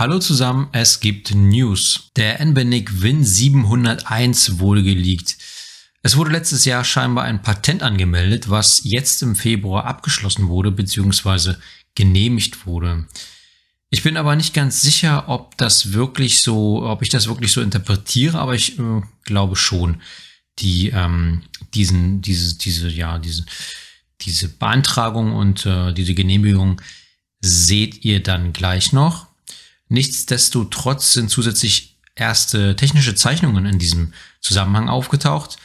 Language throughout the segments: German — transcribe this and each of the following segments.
Hallo zusammen, es gibt News. Der NBNIC Win 701 wurde geleakt. Es wurde letztes Jahr scheinbar ein Patent angemeldet, was jetzt im Februar abgeschlossen wurde bzw. genehmigt wurde. Ich bin aber nicht ganz sicher, ob das wirklich so, ob ich das wirklich so interpretiere, aber ich äh, glaube schon, die ähm, diesen, diese, diese, ja, diese, diese Beantragung und äh, diese Genehmigung seht ihr dann gleich noch. Nichtsdestotrotz sind zusätzlich erste technische Zeichnungen in diesem Zusammenhang aufgetaucht.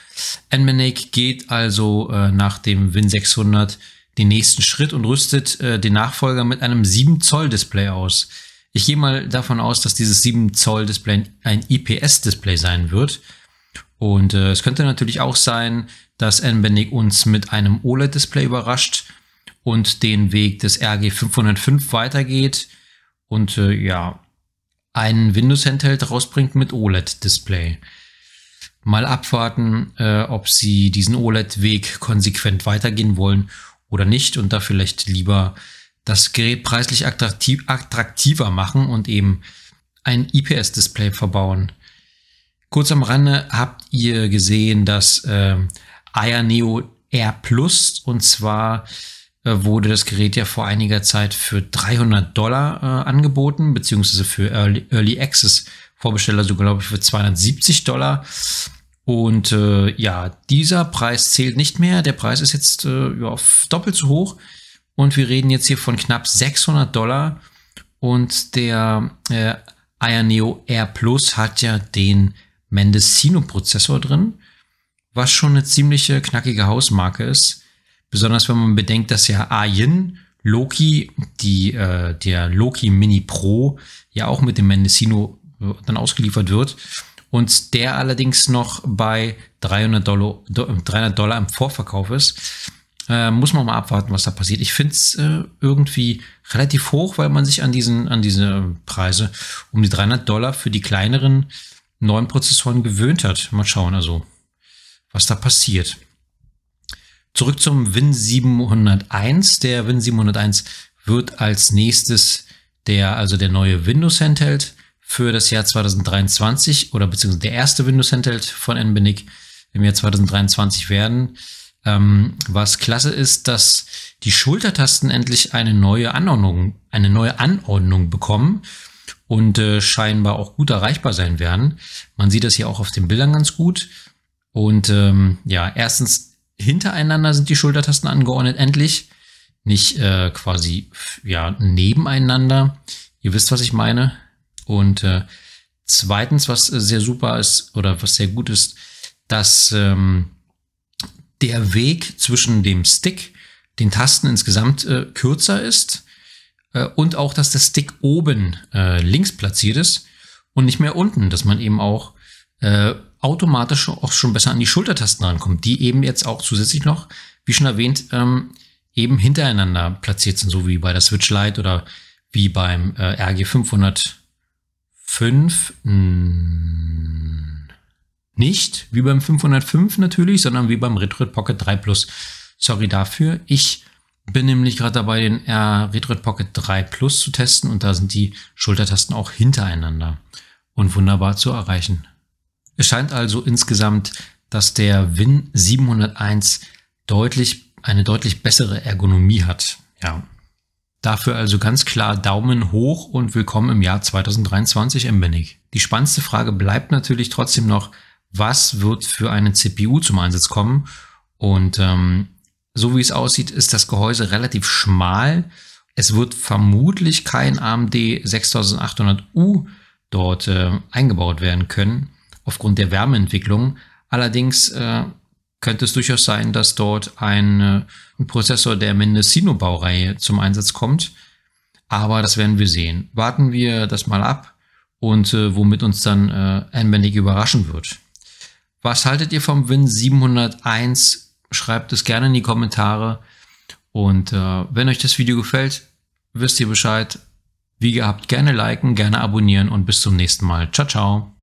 Enmanek geht also äh, nach dem Win 600 den nächsten Schritt und rüstet äh, den Nachfolger mit einem 7 Zoll Display aus. Ich gehe mal davon aus, dass dieses 7 Zoll Display ein IPS Display sein wird. Und äh, es könnte natürlich auch sein, dass Nbendig uns mit einem OLED Display überrascht und den Weg des RG505 weitergeht und äh, ja, ein Windows-Handheld rausbringt mit OLED-Display. Mal abwarten, äh, ob sie diesen OLED-Weg konsequent weitergehen wollen oder nicht und da vielleicht lieber das Gerät preislich attraktiv, attraktiver machen und eben ein IPS-Display verbauen. Kurz am Rande habt ihr gesehen, dass äh, Aya Neo R Plus und zwar äh, wurde das Gerät ja vor einiger Zeit für 300 Dollar äh, angeboten, beziehungsweise für Early, Early Access Vorbesteller so glaube ich für 270 Dollar. Und äh, ja, dieser Preis zählt nicht mehr. Der Preis ist jetzt äh, ja, doppelt so hoch. Und wir reden jetzt hier von knapp 600 Dollar. Und der äh, Neo Air Plus hat ja den Mendocino-Prozessor drin, was schon eine ziemliche knackige Hausmarke ist. Besonders wenn man bedenkt, dass ja Ayin Loki, die, äh, der Loki Mini Pro, ja auch mit dem Mendocino äh, dann ausgeliefert wird. Und der allerdings noch bei 300 Dollar, 300 Dollar im Vorverkauf ist. Äh, muss man mal abwarten, was da passiert. Ich finde es äh, irgendwie relativ hoch, weil man sich an, diesen, an diese Preise um die 300 Dollar für die kleineren neuen Prozessoren gewöhnt hat. Mal schauen also, was da passiert. Zurück zum Win 701. Der Win 701 wird als nächstes der, also der neue Windows Handheld für das Jahr 2023 oder beziehungsweise der erste Windows Handheld von NBNIC im Jahr 2023 werden. Ähm, was klasse ist, dass die Schultertasten endlich eine neue Anordnung, eine neue Anordnung bekommen und äh, scheinbar auch gut erreichbar sein werden. Man sieht das hier auch auf den Bildern ganz gut. Und ähm, ja, erstens hintereinander sind die Schultertasten angeordnet, endlich. Nicht äh, quasi ja, nebeneinander. Ihr wisst, was ich meine. Und äh, zweitens, was sehr super ist oder was sehr gut ist, dass ähm, der Weg zwischen dem Stick, den Tasten insgesamt äh, kürzer ist äh, und auch, dass der Stick oben äh, links platziert ist und nicht mehr unten, dass man eben auch äh, automatisch auch schon besser an die Schultertasten rankommt, die eben jetzt auch zusätzlich noch, wie schon erwähnt, ähm, eben hintereinander platziert sind, so wie bei der Switch Lite oder wie beim äh, RG 505. Mh, nicht wie beim 505 natürlich, sondern wie beim Retro Pocket 3 Plus. Sorry dafür. Ich bin nämlich gerade dabei, den äh, Retro Pocket 3 Plus zu testen und da sind die Schultertasten auch hintereinander und wunderbar zu erreichen. Es scheint also insgesamt, dass der Win 701 deutlich, eine deutlich bessere Ergonomie hat. Ja. Dafür also ganz klar Daumen hoch und willkommen im Jahr 2023 im Winnig. Die spannendste Frage bleibt natürlich trotzdem noch, was wird für eine CPU zum Einsatz kommen? Und ähm, so wie es aussieht, ist das Gehäuse relativ schmal. Es wird vermutlich kein AMD 6800U dort äh, eingebaut werden können aufgrund der Wärmeentwicklung. Allerdings äh, könnte es durchaus sein, dass dort ein, äh, ein Prozessor der Mendocino-Baureihe zum Einsatz kommt. Aber das werden wir sehen. Warten wir das mal ab und äh, womit uns dann äh, Anbandig überraschen wird. Was haltet ihr vom Win 701? Schreibt es gerne in die Kommentare. Und äh, wenn euch das Video gefällt, wisst ihr Bescheid. Wie gehabt, gerne liken, gerne abonnieren und bis zum nächsten Mal. Ciao, ciao.